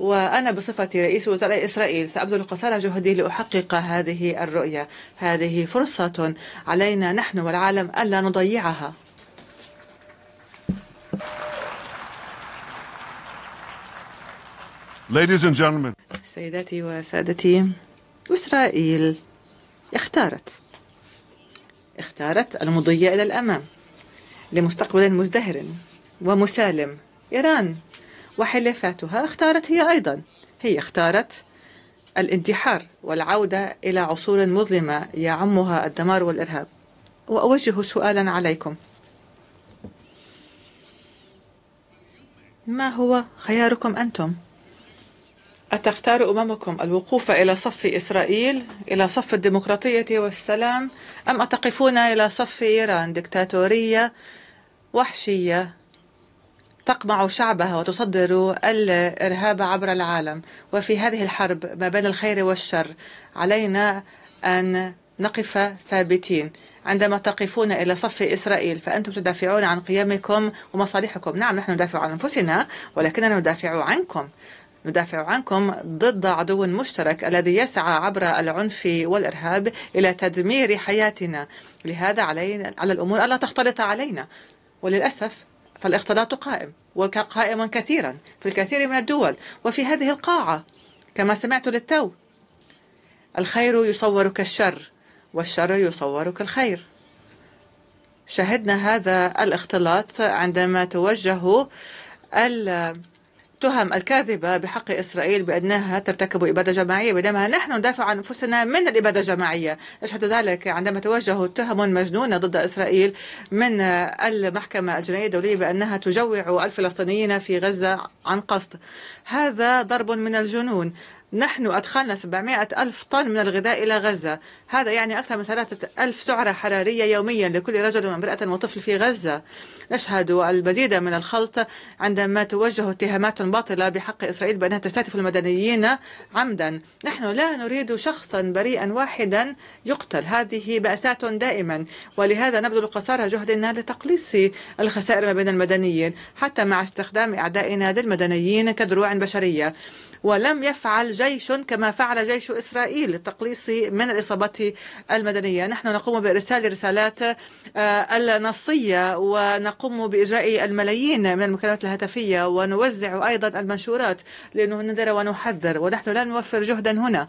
وأنا بصفتي رئيس وزراء إسرائيل سأبذل قصارى جهدي لأحقق هذه الرؤية هذه فرصة علينا نحن والعالم ألا نضيعها Ladies and gentlemen. سيداتي وسادتي إسرائيل اختارت اختارت المضي إلى الأمام لمستقبل مزدهر ومسالم إيران وحلفاتها اختارت هي أيضا هي اختارت الانتحار والعودة إلى عصور مظلمة يعمها الدمار والإرهاب وأوجه سؤالا عليكم ما هو خياركم أنتم؟ أتختار أممكم الوقوف إلى صف إسرائيل إلى صف الديمقراطية والسلام أم أتقفون إلى صف إيران دكتاتورية وحشية تقمع شعبها وتصدر الارهاب عبر العالم وفي هذه الحرب ما بين الخير والشر علينا ان نقف ثابتين عندما تقفون إلى صف إسرائيل فأنتم تدافعون عن قيمكم ومصالحكم نعم نحن ندافع عن أنفسنا ولكننا ندافع عنكم ندافع عنكم ضد عدو مشترك الذي يسعى عبر العنف والإرهاب إلى تدمير حياتنا لهذا علينا على الأمور ألا تختلط علينا وللأسف فالاختلاط قائم وقائما كثيرا في الكثير من الدول وفي هذه القاعة كما سمعت للتو الخير يصور كالشر والشر يصور كالخير شهدنا هذا الاختلاط عندما توجه ال التهم الكاذبة بحق إسرائيل بأنها ترتكب إبادة جماعية بينما نحن ندافع عن أنفسنا من الإبادة الجماعية نشهد ذلك عندما توجه تهم مجنونة ضد إسرائيل من المحكمة الجنائية الدولية بأنها تجوع الفلسطينيين في غزة عن قصد هذا ضرب من الجنون نحن أدخلنا 700 ألف طن من الغذاء إلى غزة هذا يعني أكثر من 3000 سعرة حرارية يوميا لكل رجل وامرأة وطفل في غزة نشهد المزيد من الخلط عندما توجه اتهامات باطلة بحق إسرائيل بأنها تستهدف المدنيين عمدا نحن لا نريد شخصا بريئا واحدا يقتل هذه بأساة دائما ولهذا نبذل قصارى جهدنا لتقليص الخسائر ما بين المدنيين حتى مع استخدام أعدائنا للمدنيين كدروع بشرية ولم يفعل جيش كما فعل جيش إسرائيل للتقليص من الإصابات المدنية نحن نقوم بإرسال رسالات آه، النصية ونقوم بإجراء الملايين من المكالمات الهاتفية ونوزع أيضا المنشورات لننذر ونحذر ونحن لا نوفر جهدا هنا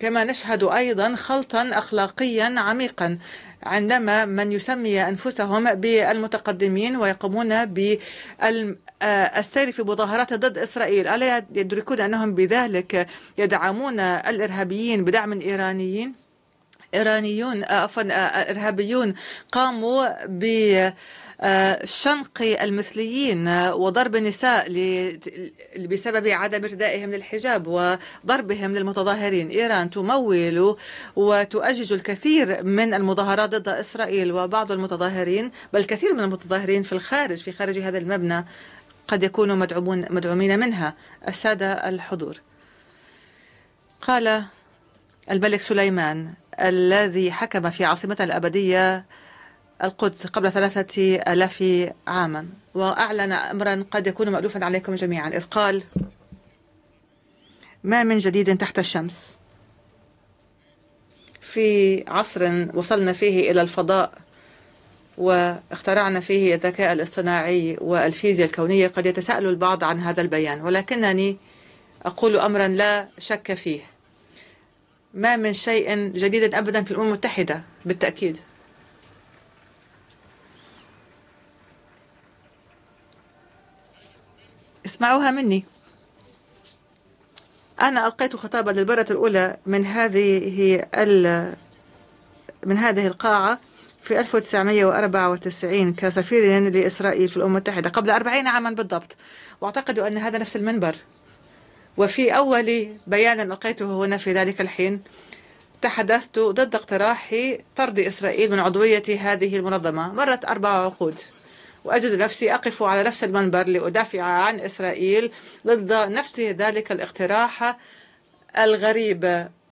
كما نشهد أيضا خلطا أخلاقيا عميقا عندما من يسمي أنفسهم بالمتقدمين ويقومون بال آه، السير في مظاهرات ضد إسرائيل ألا يدركون أنهم بذلك يدعمون الإرهابيين بدعم إيرانيين؟ إيرانيون آه، عفوا آه، إرهابيون قاموا ب شنق المثليين وضرب النساء بسبب عدم ارتدائهم للحجاب وضربهم للمتظاهرين ايران تمول وتؤجج الكثير من المظاهرات ضد اسرائيل وبعض المتظاهرين بل كثير من المتظاهرين في الخارج في خارج هذا المبنى قد يكونوا مدعومون مدعومين منها السادة الحضور قال الملك سليمان الذي حكم في عاصمته الأبدية القدس قبل ثلاثة ألاف عاما وأعلن أمرا قد يكون مألوفا عليكم جميعا إذ قال ما من جديد تحت الشمس في عصر وصلنا فيه إلى الفضاء واخترعنا فيه الذكاء الاصطناعي والفيزياء الكونية قد يتساءل البعض عن هذا البيان ولكنني أقول أمرا لا شك فيه ما من شيء جديد أبدا في الأمم المتحدة بالتأكيد اسمعوها مني أنا ألقيت خطابا للمرة الأولى من هذه من هذه القاعة في 1994 كسفير لإسرائيل في الأمم المتحدة قبل 40 عاما بالضبط وأعتقد أن هذا نفس المنبر وفي أول بيان ألقيته هنا في ذلك الحين تحدثت ضد اقتراح طرد إسرائيل من عضوية هذه المنظمة مرت أربع عقود وأجد نفسي أقف على نفس المنبر لأدافع عن إسرائيل ضد نفس ذلك الاقتراح الغريب